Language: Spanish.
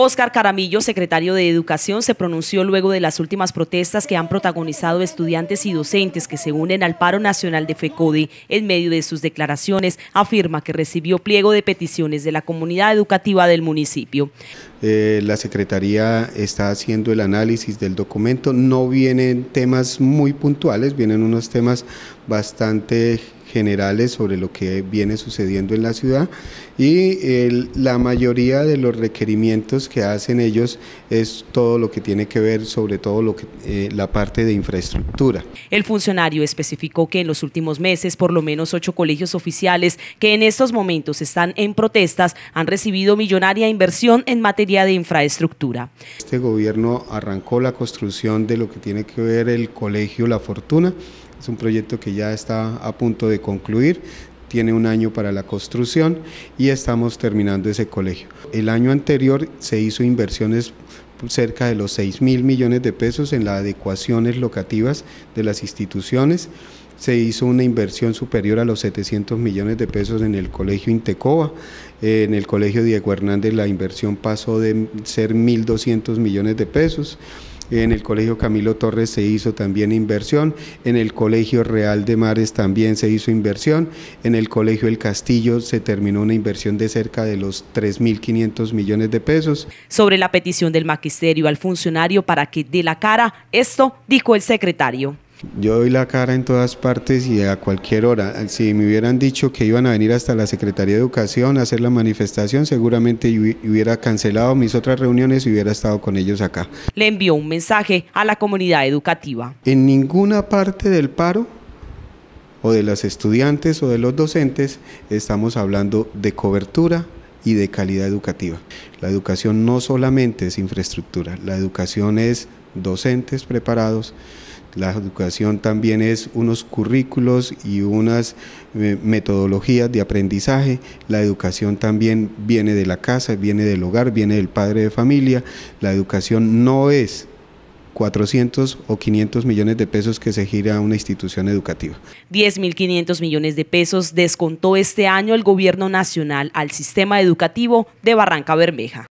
Óscar Caramillo, secretario de Educación, se pronunció luego de las últimas protestas que han protagonizado estudiantes y docentes que se unen al paro nacional de FECODE. En medio de sus declaraciones, afirma que recibió pliego de peticiones de la comunidad educativa del municipio. Eh, la Secretaría está haciendo el análisis del documento. No vienen temas muy puntuales, vienen unos temas bastante generales sobre lo que viene sucediendo en la ciudad y la mayoría de los requerimientos que hacen ellos es todo lo que tiene que ver sobre todo lo que, eh, la parte de infraestructura. El funcionario especificó que en los últimos meses por lo menos ocho colegios oficiales que en estos momentos están en protestas han recibido millonaria inversión en materia de infraestructura. Este gobierno arrancó la construcción de lo que tiene que ver el colegio La Fortuna es un proyecto que ya está a punto de concluir, tiene un año para la construcción y estamos terminando ese colegio. El año anterior se hizo inversiones cerca de los 6 mil millones de pesos en las adecuaciones locativas de las instituciones. Se hizo una inversión superior a los 700 millones de pesos en el colegio Intecoa. En el colegio Diego Hernández la inversión pasó de ser 1.200 millones de pesos en el Colegio Camilo Torres se hizo también inversión, en el Colegio Real de Mares también se hizo inversión, en el Colegio El Castillo se terminó una inversión de cerca de los 3.500 millones de pesos. Sobre la petición del magisterio al funcionario para que dé la cara, esto dijo el secretario. Yo doy la cara en todas partes y a cualquier hora. Si me hubieran dicho que iban a venir hasta la Secretaría de Educación a hacer la manifestación, seguramente hubiera cancelado mis otras reuniones y hubiera estado con ellos acá. Le envió un mensaje a la comunidad educativa. En ninguna parte del paro o de las estudiantes o de los docentes estamos hablando de cobertura y de calidad educativa. La educación no solamente es infraestructura, la educación es docentes preparados, la educación también es unos currículos y unas eh, metodologías de aprendizaje. La educación también viene de la casa, viene del hogar, viene del padre de familia. La educación no es 400 o 500 millones de pesos que se gira a una institución educativa. 10.500 millones de pesos descontó este año el Gobierno Nacional al sistema educativo de Barranca Bermeja.